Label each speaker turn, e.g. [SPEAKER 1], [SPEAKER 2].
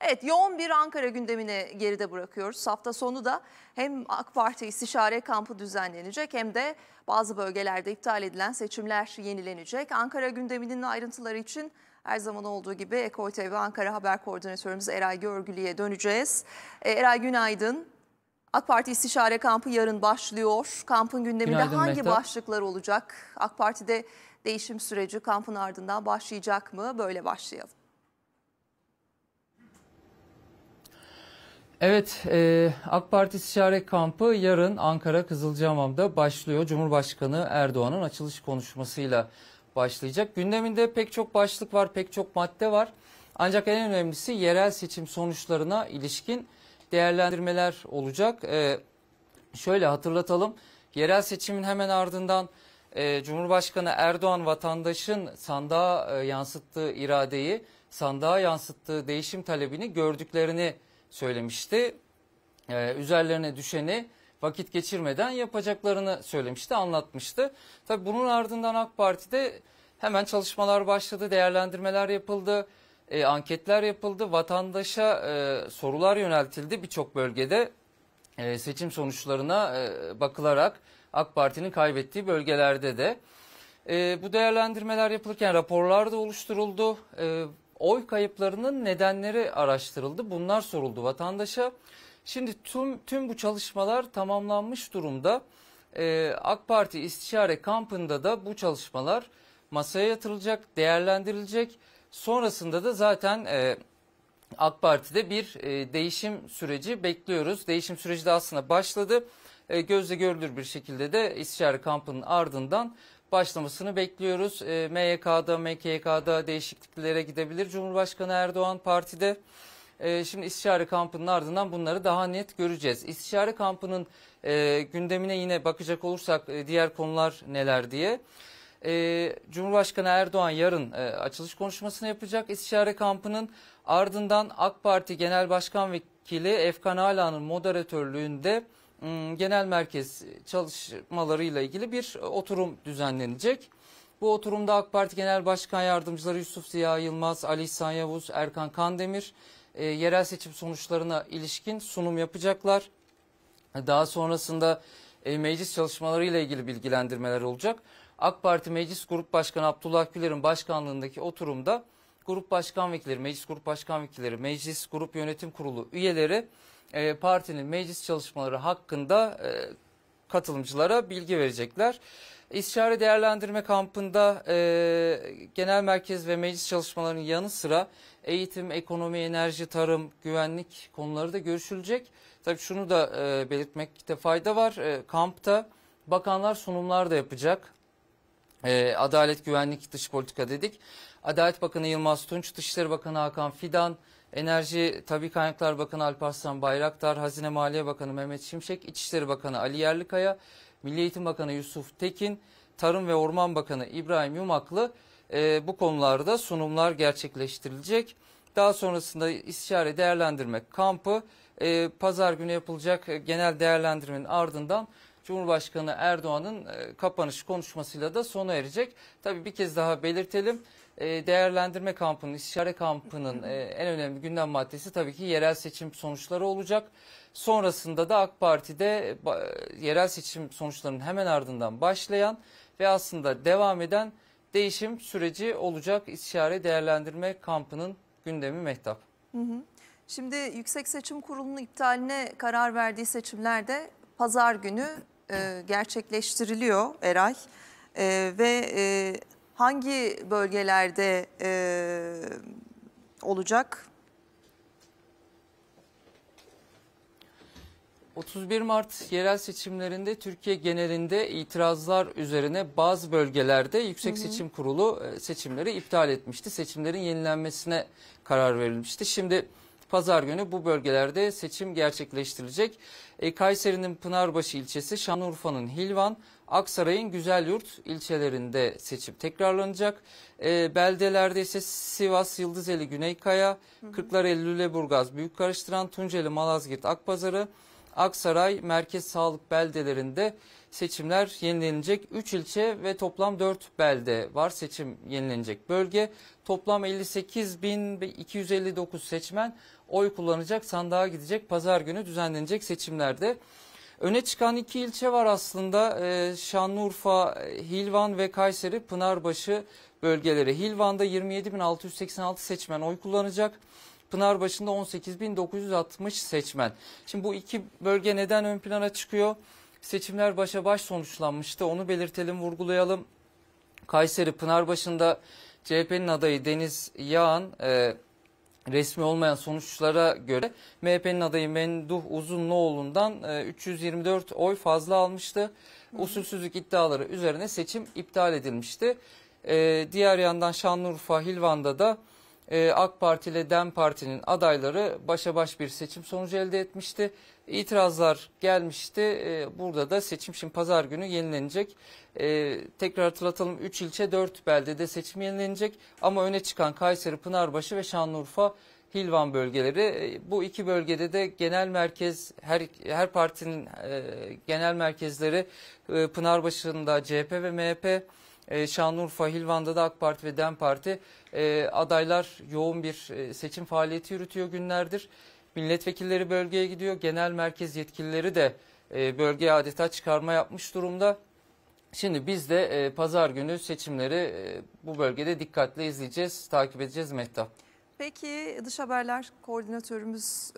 [SPEAKER 1] Evet yoğun bir Ankara gündemini geride bırakıyoruz. Hafta sonu da hem AK Parti istişare kampı düzenlenecek hem de bazı bölgelerde iptal edilen seçimler yenilenecek. Ankara gündeminin ayrıntıları için her zaman olduğu gibi Ekol TV Ankara Haber Koordinatörümüz Eray Görgülü'ye döneceğiz. E, Eray günaydın. AK Parti istişare kampı yarın başlıyor. Kampın gündeminde günaydın, hangi Mehtap. başlıklar olacak? AK Parti'de değişim süreci kampın ardından başlayacak mı? Böyle başlayalım. Evet, e, AK Parti İstişare Kampı yarın Ankara Kızılcahamam'da başlıyor. Cumhurbaşkanı Erdoğan'ın açılış konuşmasıyla başlayacak. Gündeminde pek çok başlık var, pek çok madde var. Ancak en önemlisi yerel seçim sonuçlarına ilişkin değerlendirmeler olacak. E, şöyle hatırlatalım, yerel seçimin hemen ardından e, Cumhurbaşkanı Erdoğan vatandaşın sandığa e, yansıttığı iradeyi, sandığa yansıttığı değişim talebini gördüklerini söylemişti. Ee, üzerlerine düşeni vakit geçirmeden yapacaklarını söylemişti, anlatmıştı. Tabi bunun ardından AK Parti'de hemen çalışmalar başladı, değerlendirmeler yapıldı, e, anketler yapıldı, vatandaşa e, sorular yöneltildi birçok bölgede e, seçim sonuçlarına e, bakılarak AK Parti'nin kaybettiği bölgelerde de. E, bu değerlendirmeler yapılırken raporlar da oluşturuldu. E, oy kayıplarının nedenleri araştırıldı. Bunlar soruldu vatandaşa. Şimdi tüm tüm bu çalışmalar tamamlanmış durumda. Ee, AK Parti istişare kampında da bu çalışmalar masaya yatırılacak, değerlendirilecek. Sonrasında da zaten e, AK Parti'de bir e, değişim süreci bekliyoruz. Değişim süreci de aslında başladı. E, gözle görülür bir şekilde de istişare kampının ardından başlamasını bekliyoruz. E, MYK'da, MKK'da değişikliklere gidebilir Cumhurbaşkanı Erdoğan partide. E, şimdi istişare kampının ardından bunları daha net göreceğiz. İstişare kampının e, gündemine yine bakacak olursak e, diğer konular neler diye. E, Cumhurbaşkanı Erdoğan yarın e, açılış konuşmasını yapacak istişare kampının ardından AK Parti Genel Başkan Vekili Efkan Ala'nın moderatörlüğünde Hmm, genel merkez çalışmalarıyla ilgili bir e, oturum düzenlenecek. Bu oturumda AK Parti Genel Başkan Yardımcıları Yusuf Ziya Yılmaz, Ali İhsan Yavuz, Erkan Kandemir e, yerel seçim sonuçlarına ilişkin sunum yapacaklar. Daha sonrasında e, meclis çalışmalarıyla ilgili bilgilendirmeler olacak. AK Parti Meclis Grup Başkanı Abdullah Güler'in başkanlığındaki oturumda Grup Başkan Vekilleri, Meclis Grup Başkan Vekilleri, Meclis Grup Yönetim Kurulu üyeleri e, partinin meclis çalışmaları hakkında e, katılımcılara bilgi verecekler. İstişare değerlendirme kampında e, genel merkez ve meclis çalışmalarının yanı sıra eğitim, ekonomi, enerji, tarım, güvenlik konuları da görüşülecek. Tabii şunu da e, belirtmekte fayda var. E, kampta bakanlar sunumlar da yapacak e, Adalet Güvenlik Dış Politika dedik. Adalet Bakanı Yılmaz Tunç, Dışişleri Bakanı Hakan Fidan, Enerji Tabi Kaynaklar Bakanı Alparslan Bayraktar, Hazine Maliye Bakanı Mehmet Şimşek, İçişleri Bakanı Ali Yerlikaya, Milli Eğitim Bakanı Yusuf Tekin, Tarım ve Orman Bakanı İbrahim Yumaklı e, bu konularda sunumlar gerçekleştirilecek. Daha sonrasında istişare değerlendirme kampı e, pazar günü yapılacak genel değerlendirmenin ardından Cumhurbaşkanı Erdoğan'ın e, kapanış konuşmasıyla da sona erecek. Tabii bir kez daha belirtelim e, değerlendirme kampının, istişare kampının e, en önemli gündem maddesi tabii ki yerel seçim sonuçları olacak. Sonrasında da AK Parti'de yerel seçim sonuçlarının hemen ardından başlayan ve aslında devam eden değişim süreci olacak istişare değerlendirme kampının gündemi Mehtap. Şimdi Yüksek Seçim Kurulu'nun iptaline karar verdiği seçimlerde pazar günü e, gerçekleştiriliyor Eray e, ve e, hangi bölgelerde e, olacak? 31 Mart yerel seçimlerinde Türkiye genelinde itirazlar üzerine bazı bölgelerde Yüksek hı hı. Seçim Kurulu e, seçimleri iptal etmişti. Seçimlerin yenilenmesine karar verilmişti. Şimdi Pazar günü bu bölgelerde seçim gerçekleştirilecek. E, Kayseri'nin Pınarbaşı ilçesi, Şanlıurfa'nın Hilvan, Aksaray'ın Güzelyurt ilçelerinde seçim tekrarlanacak. E, beldelerde ise Sivas, Yıldızeli, Güneykaya, Kırklareli, Lüleburgaz, Büyükkarıştıran, Tunceli, Malazgirt, Akpazarı, Aksaray, Merkez Sağlık beldelerinde seçimler yenilenecek. 3 ilçe ve toplam 4 belde var seçim yenilenecek bölge. Toplam 58.259 seçmen oy kullanacak, sandığa gidecek. Pazar günü düzenlenecek seçimlerde. Öne çıkan iki ilçe var aslında. Ee, Şanlıurfa, Hilvan ve Kayseri Pınarbaşı bölgeleri. Hilvan'da 27.686 seçmen oy kullanacak. Pınarbaşı'nda 18.960 seçmen. Şimdi bu iki bölge neden ön plana çıkıyor? Seçimler başa baş sonuçlanmıştı. Onu belirtelim, vurgulayalım. Kayseri Pınarbaşı'nda CHP'nin adayı Deniz Yağan e, resmi olmayan sonuçlara göre MHP'nin adayı Menduh Uzunluoğlu'ndan e, 324 oy fazla almıştı. Usulsüzlük iddiaları üzerine seçim iptal edilmişti. E, diğer yandan Şanlıurfa Hilvan'da da e, AK Parti ile DEM Parti'nin adayları başa baş bir seçim sonucu elde etmişti. İtirazlar gelmişti. E, burada da seçim şimdi pazar günü yenilenecek. E, tekrar hatırlatalım 3 ilçe 4 beldede seçim yenilenecek. Ama öne çıkan Kayseri, Pınarbaşı ve Şanlıurfa Hilvan bölgeleri. Bu iki bölgede de genel merkez her her partinin e, genel merkezleri e, Pınarbaşı'nda CHP ve MHP e, Şanlıurfa, Hilvan'da da AK Parti ve DEM Parti e, adaylar yoğun bir e, seçim faaliyeti yürütüyor günlerdir. Milletvekilleri bölgeye gidiyor. Genel merkez yetkilileri de e, bölgeye adeta çıkarma yapmış durumda. Şimdi biz de e, pazar günü seçimleri e, bu bölgede dikkatle izleyeceğiz, takip edeceğiz Mehtap. Peki dış haberler koordinatörümüz